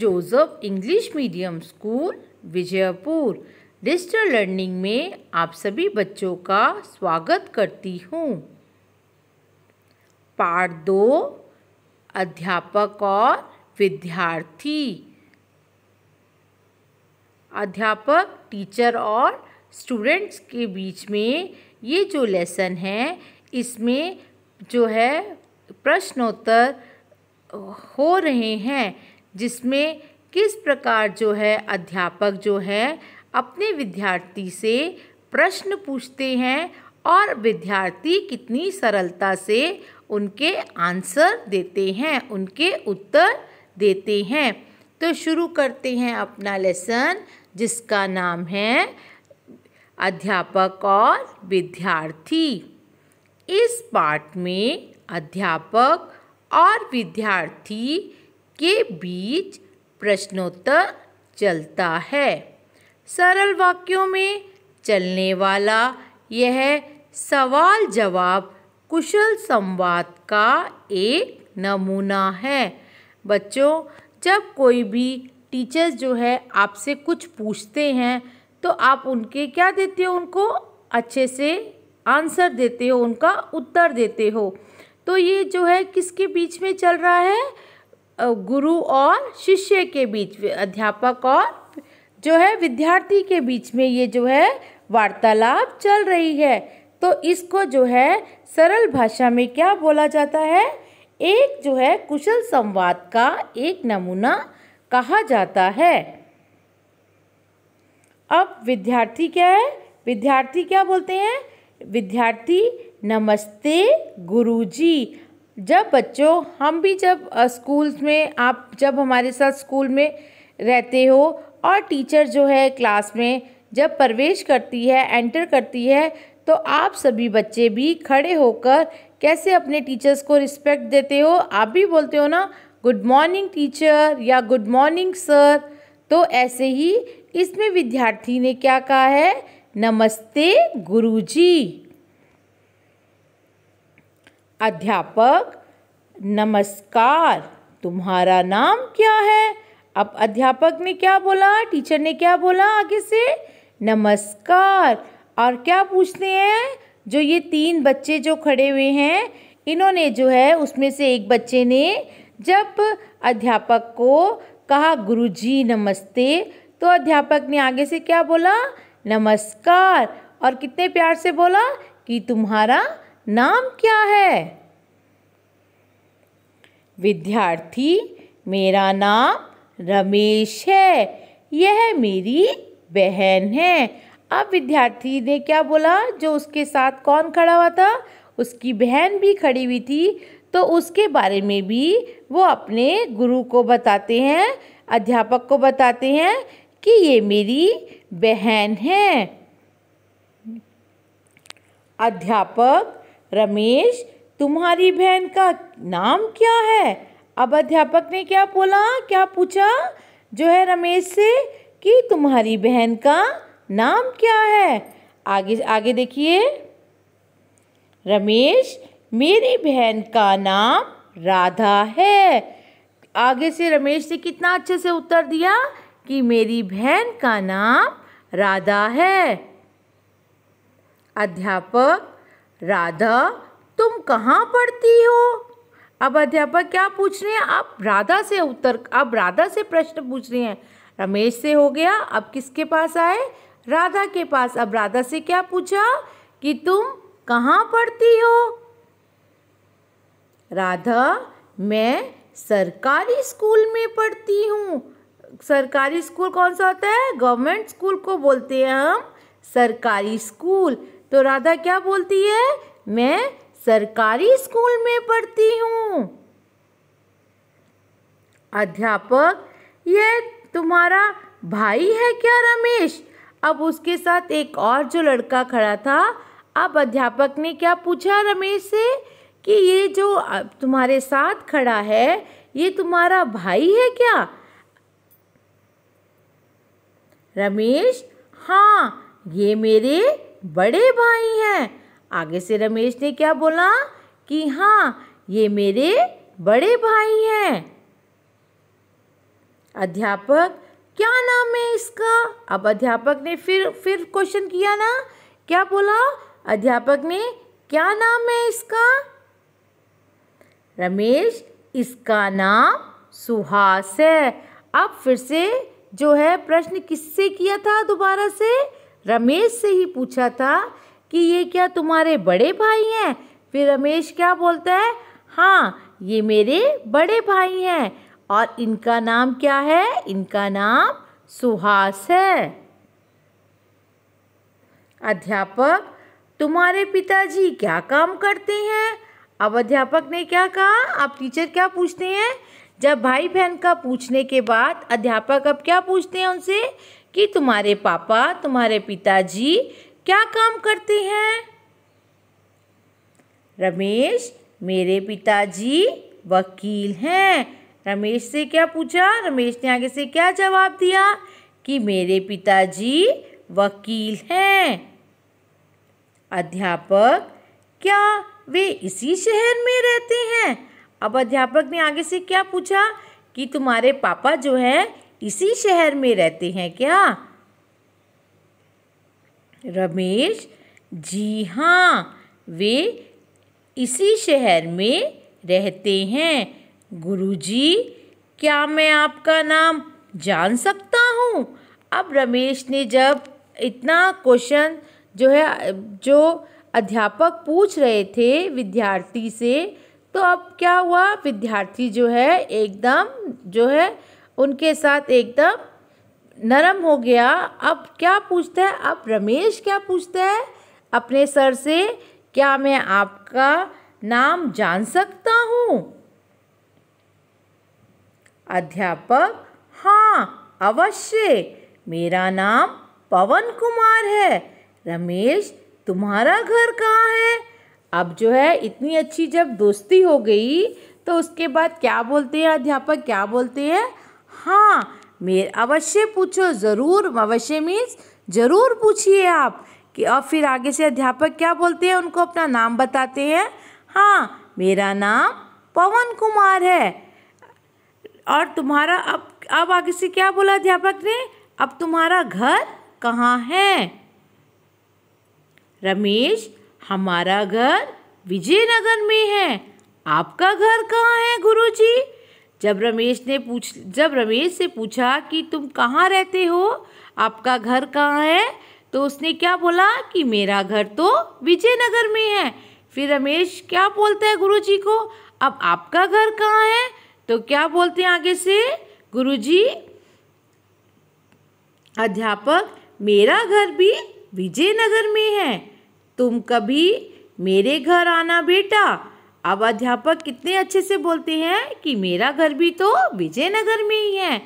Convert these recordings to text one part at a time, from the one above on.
Joseph English medium school Vijaypur digital learning में आप सभी बच्चों का स्वागत करती हूँ पार्ट दो अध्यापक और विद्यार्थी अध्यापक टीचर और स्टूडेंट्स के बीच में ये जो लेसन है इसमें जो है प्रश्नोत्तर हो रहे हैं जिसमें किस प्रकार जो है अध्यापक जो है अपने विद्यार्थी से प्रश्न पूछते हैं और विद्यार्थी कितनी सरलता से उनके आंसर देते हैं उनके उत्तर देते हैं तो शुरू करते हैं अपना लेसन जिसका नाम है अध्यापक और विद्यार्थी इस पाठ में अध्यापक और विद्यार्थी के बीच प्रश्नोत्तर चलता है सरल वाक्यों में चलने वाला यह सवाल जवाब कुशल संवाद का एक नमूना है बच्चों जब कोई भी टीचर्स जो है आपसे कुछ पूछते हैं तो आप उनके क्या देते हो उनको अच्छे से आंसर देते हो उनका उत्तर देते हो तो ये जो है किसके बीच में चल रहा है गुरु और शिष्य के बीच अध्यापक और जो है विद्यार्थी के बीच में ये जो है वार्तालाप चल रही है तो इसको जो है सरल भाषा में क्या बोला जाता है एक जो है कुशल संवाद का एक नमूना कहा जाता है अब विद्यार्थी क्या है विद्यार्थी क्या बोलते हैं विद्यार्थी नमस्ते गुरुजी जब बच्चों हम भी जब स्कूल्स में आप जब हमारे साथ स्कूल में रहते हो और टीचर जो है क्लास में जब प्रवेश करती है एंटर करती है तो आप सभी बच्चे भी खड़े होकर कैसे अपने टीचर्स को रिस्पेक्ट देते हो आप भी बोलते हो ना गुड मॉर्निंग टीचर या गुड मॉर्निंग सर तो ऐसे ही इसमें विद्यार्थी ने क्या कहा है नमस्ते गुरुजी अध्यापक नमस्कार तुम्हारा नाम क्या है अब अध्यापक ने क्या बोला टीचर ने क्या बोला आगे से नमस्कार और क्या पूछते हैं जो ये तीन बच्चे जो खड़े हुए हैं इन्होंने जो है उसमें से एक बच्चे ने जब अध्यापक को कहा गुरुजी नमस्ते तो अध्यापक ने आगे से क्या बोला नमस्कार और कितने प्यार से बोला कि तुम्हारा नाम क्या है विद्यार्थी मेरा नाम रमेश है यह मेरी बहन है अब विद्यार्थी ने क्या बोला जो उसके साथ कौन खड़ा हुआ था उसकी बहन भी खड़ी हुई थी तो उसके बारे में भी वो अपने गुरु को बताते हैं अध्यापक को बताते हैं कि ये मेरी बहन है अध्यापक रमेश तुम्हारी बहन का नाम क्या है अब अध्यापक ने क्या बोला क्या पूछा जो है रमेश से कि तुम्हारी बहन का नाम क्या है आगे आगे देखिए रमेश मेरी बहन का नाम राधा है आगे से रमेश ने कितना अच्छे से उत्तर दिया कि मेरी बहन का नाम राधा है अध्यापक राधा तुम कहाँ पढ़ती हो अब अध्यापक क्या पूछ रहे हैं आप राधा से उत्तर आप राधा से प्रश्न पूछ रहे हैं रमेश से हो गया अब किसके पास आए राधा के पास अब राधा से क्या पूछा कि तुम कहाँ पढ़ती हो राधा मैं सरकारी स्कूल में पढ़ती हूँ सरकारी स्कूल कौन सा होता है गवर्नमेंट स्कूल को बोलते हैं हम सरकारी स्कूल तो राधा क्या बोलती है मैं सरकारी स्कूल में पढ़ती हूँ अध्यापक यह तुम्हारा भाई है क्या रमेश अब उसके साथ एक और जो लड़का खड़ा था अब अध्यापक ने क्या पूछा रमेश से कि ये जो तुम्हारे साथ खड़ा है ये तुम्हारा भाई है क्या रमेश हाँ ये मेरे बड़े भाई हैं आगे से रमेश ने क्या बोला कि हाँ ये मेरे बड़े भाई हैं अध्यापक क्या नाम है इसका अब अध्यापक ने फिर फिर क्वेश्चन किया ना क्या बोला अध्यापक ने क्या नाम है इसका रमेश इसका नाम सुहास है अब फिर से जो है प्रश्न किससे किया था दोबारा से रमेश से ही पूछा था कि ये क्या तुम्हारे बड़े भाई हैं फिर रमेश क्या बोलता है हाँ ये मेरे बड़े भाई हैं और इनका नाम क्या है इनका नाम सुहास है अध्यापक तुम्हारे पिताजी क्या काम करते हैं अब अध्यापक ने क्या कहा अब टीचर क्या पूछते हैं जब भाई बहन का पूछने के बाद अध्यापक अब क्या पूछते हैं उनसे कि तुम्हारे पापा तुम्हारे पिताजी क्या काम करते हैं रमेश मेरे पिताजी वकील हैं रमेश से क्या पूछा रमेश ने आगे से क्या जवाब दिया कि मेरे पिताजी वकील हैं अध्यापक क्या वे इसी शहर में रहते हैं अब अध्यापक ने आगे से क्या पूछा कि तुम्हारे पापा जो है इसी शहर में रहते हैं क्या रमेश जी हाँ वे इसी शहर में रहते हैं गुरुजी क्या मैं आपका नाम जान सकता हूँ अब रमेश ने जब इतना क्वेश्चन जो है जो अध्यापक पूछ रहे थे विद्यार्थी से तो अब क्या हुआ विद्यार्थी जो है एकदम जो है उनके साथ एकदम नरम हो गया अब क्या पूछता है अब रमेश क्या पूछता है अपने सर से क्या मैं आपका नाम जान सकता हूँ अध्यापक हाँ अवश्य मेरा नाम पवन कुमार है रमेश तुम्हारा घर कहाँ है अब जो है इतनी अच्छी जब दोस्ती हो गई तो उसके बाद क्या बोलते हैं अध्यापक क्या बोलते हैं हाँ मेर अवश्य पूछो ज़रूर अवश्य मीन्स ज़रूर पूछिए आप कि और फिर आगे से अध्यापक क्या बोलते हैं उनको अपना नाम बताते हैं हाँ मेरा नाम पवन कुमार है और तुम्हारा अब अब आगे से क्या बोला अध्यापक ने अब तुम्हारा घर कहाँ है रमेश हमारा घर विजयनगर में है आपका घर कहाँ है गुरुजी? जब रमेश ने पूछ जब रमेश से पूछा कि तुम कहाँ रहते हो आपका घर कहाँ है तो उसने क्या बोला कि मेरा घर तो विजयनगर में है फिर रमेश क्या बोलता है गुरुजी को अब आपका घर कहाँ है तो क्या बोलते हैं आगे से गुरुजी अध्यापक मेरा घर भी विजयनगर में है तुम कभी मेरे घर आना बेटा अब अध्यापक कितने अच्छे से बोलते हैं कि मेरा घर भी तो विजयनगर में ही है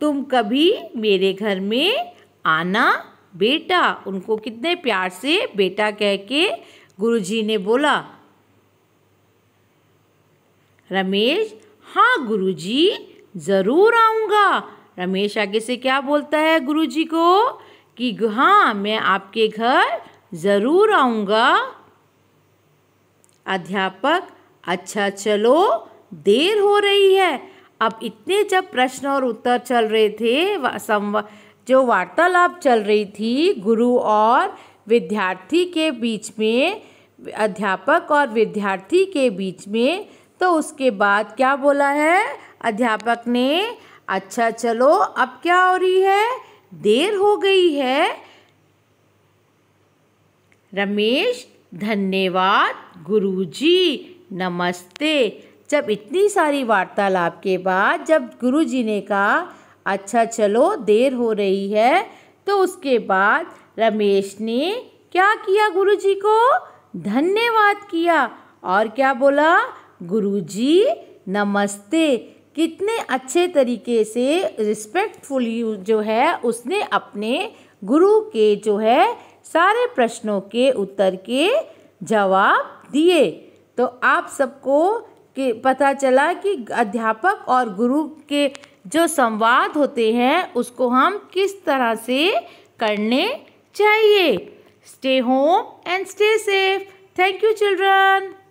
तुम कभी मेरे घर में आना बेटा उनको कितने प्यार से बेटा कह के गुरुजी ने बोला रमेश हाँ गुरुजी ज़रूर आऊँगा रमेश आगे से क्या बोलता है गुरुजी को कि हाँ मैं आपके घर ज़रूर आऊँगा अध्यापक अच्छा चलो देर हो रही है अब इतने जब प्रश्न और उत्तर चल रहे थे जो वार्तालाप चल रही थी गुरु और विद्यार्थी के बीच में अध्यापक और विद्यार्थी के बीच में तो उसके बाद क्या बोला है अध्यापक ने अच्छा चलो अब क्या हो रही है देर हो गई है रमेश धन्यवाद गुरुजी नमस्ते जब इतनी सारी वार्तालाप के बाद जब गुरुजी ने कहा अच्छा चलो देर हो रही है तो उसके बाद रमेश ने क्या किया गुरुजी को धन्यवाद किया और क्या बोला गुरुजी नमस्ते कितने अच्छे तरीके से रिस्पेक्टफुली जो है उसने अपने गुरु के जो है सारे प्रश्नों के उत्तर के जवाब दिए तो आप सबको कि पता चला कि अध्यापक और गुरु के जो संवाद होते हैं उसको हम किस तरह से करने चाहिए stay home and stay safe thank you children